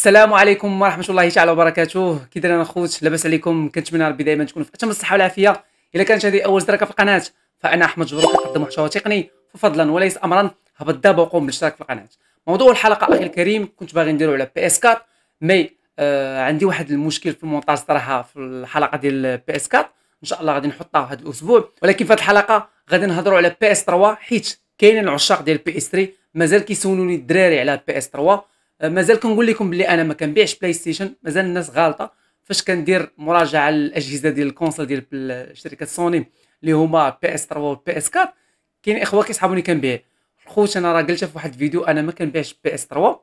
السلام عليكم ورحمه الله تعالى وبركاته كي دايرين اخوت لاباس عليكم كنتمنى ربي دائما تكونوا في اتم الصحه والعافيه الا كانت هذه اول زركه في القناه فانا احمد جبر اقدم محتوى تقني ففضلا وليس امرا هبط دابا وقوم بالاشتراك في القناه موضوع الحلقه اخي الكريم كنت باغي نديرو على بي اس 4 مي آه عندي واحد المشكل في المونتاج صراحه في الحلقه ديال بي اس 4 ان شاء الله غادي نحطها هذا الاسبوع ولكن في هذه الحلقه غادي نهضروا على بي اس 3 حيت كاينين العشاق ديال بي اس 3 مازال كيسولوني الدراري على بي اس 3 مازال كنقول لكم بلي انا ما كنبيعش بلاي ستيشن مازال الناس غالطه فاش كندير مراجعه للاجهزه ديال الكونسول ديال شركه سوني اللي هما بي اس 3 و بي اس 4 كاين اخوه كيصحابوني كنبيع خوت انا راه قلتها في واحد الفيديو انا ما كنبيعش بي اس 3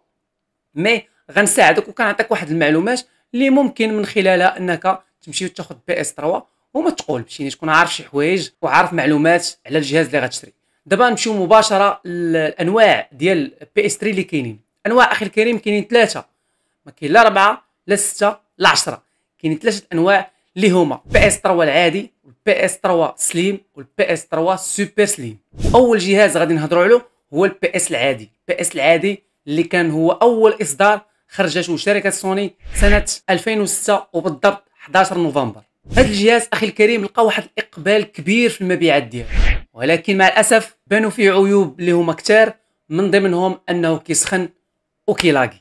مي غنساعدك وكنعطيك واحد المعلومات اللي ممكن من خلالها انك تمشي وتاخذ بي اس 3 وما تقولبش يعني تكون عارف شي حوايج وعارف معلومات على الجهاز اللي غتشري دابا نمشيو مباشره للانواع ديال بي اس 3 اللي كاينين انواع اخي الكريم كاينين ثلاثه ما كاين لا اربعه لا سته لا عشره كاينين ثلاثه انواع اللي هما بي اس 3 العادي والبي اس 3 سليم والبي اس 3 سوبر سليم اول جهاز غادي نهضروا عليه هو البي اس العادي البي اس العادي اللي كان هو اول اصدار خرجته شركه سوني سنه 2006 وبالضبط 11 نوفمبر هذا الجهاز اخي الكريم لقى واحد الاقبال كبير في المبيعات ديالو ولكن مع الاسف بانوا فيه عيوب اللي هما كتار من ضمنهم انه كيسخن وكيلاقي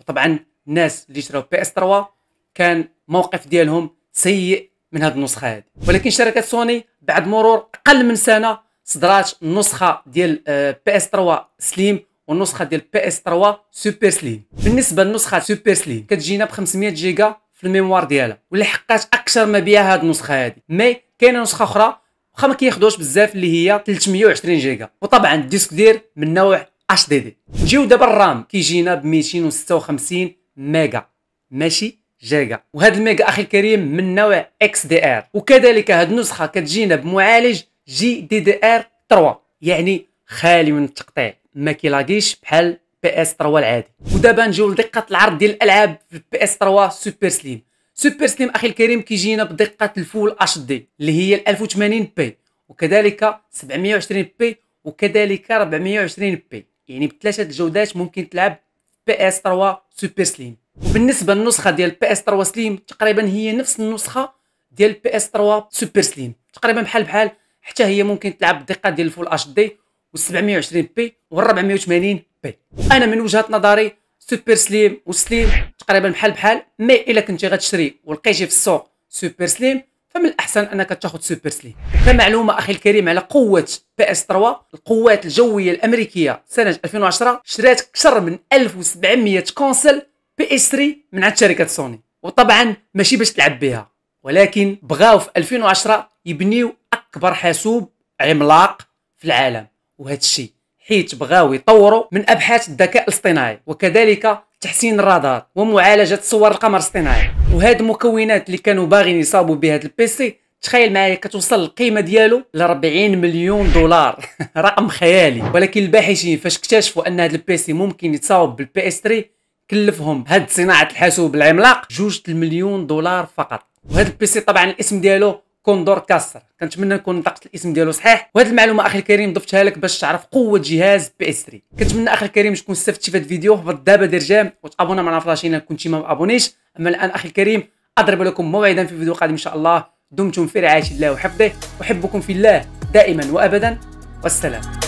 وطبعا الناس اللي شراو بي اس 3 كان موقف ديالهم سيء من هذه النسخه هذه ولكن شركه سوني بعد مرور اقل من سنه صدرات النسخه ديال آه، بي اس 3 سليم والنسخه ديال بي اس 3 سوبر سليم بالنسبه للنسخه سوبر سليم كتجينا ب 500 جيجا في الميموار ديالها واللي حقات اكثر ما بها هذه النسخه هذه مي كاينه نسخه اخرى واخا ما كياخذوش بزاف اللي هي 320 جيجا وطبعا الديسك دير من نوع اش دي دي نجيو دابا الرام كيجينا ب 256 ميغا ماشي جيجا وهاد الميغا اخي الكريم من نوع اكس دي ار وكذلك هاد النسخه كتجينا بمعالج جي دي دي ار 3 يعني خالي من التقطيع ما كيلاقيش بحال بي اس 3 العادي ودابا نجيو لدقه العرض ديال الالعاب في بي اس 3 سوبر سليم سوبر سليم اخي الكريم كيجينا بدقه الفول اتش دي اللي هي 1080 بي وكذلك 720 بي وكذلك 420 بي يعني بثلاثه الجودات ممكن تلعب بي اس 3 سوبر سليم وبالنسبه للنسخه ديال بي اس 3 سليم تقريبا هي نفس النسخه ديال بي اس 3 سوبر سليم تقريبا بحال بحال حتى هي ممكن تلعب بدقة ديال الفول اتش دي و720 بي و480 بي انا من وجهه نظري سوبر سليم وسليم تقريبا بحال بحال مي الا كنتي غتشري ولقيتي في السوق سوبر سليم فمن الاحسن انك تاخذ سوبر سليم كمعلومه اخي الكريم على قوه بي اس 3 القوات الجويه الامريكيه سنه 2010 شرات اكثر من 1700 كونسل بي اس 3 من عند شركه سوني وطبعا ماشي باش تلعب بها ولكن بغاو في 2010 يبنيو اكبر حاسوب عملاق في العالم وهذا الشيء حيت بغاو يطوروا من ابحاث الذكاء الاصطناعي وكذلك تحسين الرادار ومعالجه صور القمر الصناعي وهاد المكونات اللي كانوا باغيين يصابوا بهاد البيسي تخيل معايا كتوصل القيمه ديالو ل 40 مليون دولار رقم خيالي ولكن الباحثين فاش اكتشفوا ان هاد البيسي ممكن يتصاوب بالبي اس 3 كلفهم هاد صناعه الحاسوب العملاق جوج المليون دولار فقط وهاد البيسي طبعا الاسم ديالو كوندور كاستر كاسر كنتمنى نكون نطقت الاسم ديالو صحيح وهذه المعلومه اخي الكريم ضفتها لك باش تعرف قوه جهاز بي اس 3 كنتمنى اخي الكريم تكون استفدتي في هذا الفيديو هبط دابا دير جيم وتابونا معنا في لاشين كنتي ما ابونيش اما الان اخي الكريم اضرب لكم موعدا في فيديو قادم ان شاء الله دمتم في رعايه الله وحفظه احبكم في الله دائما وابدا والسلام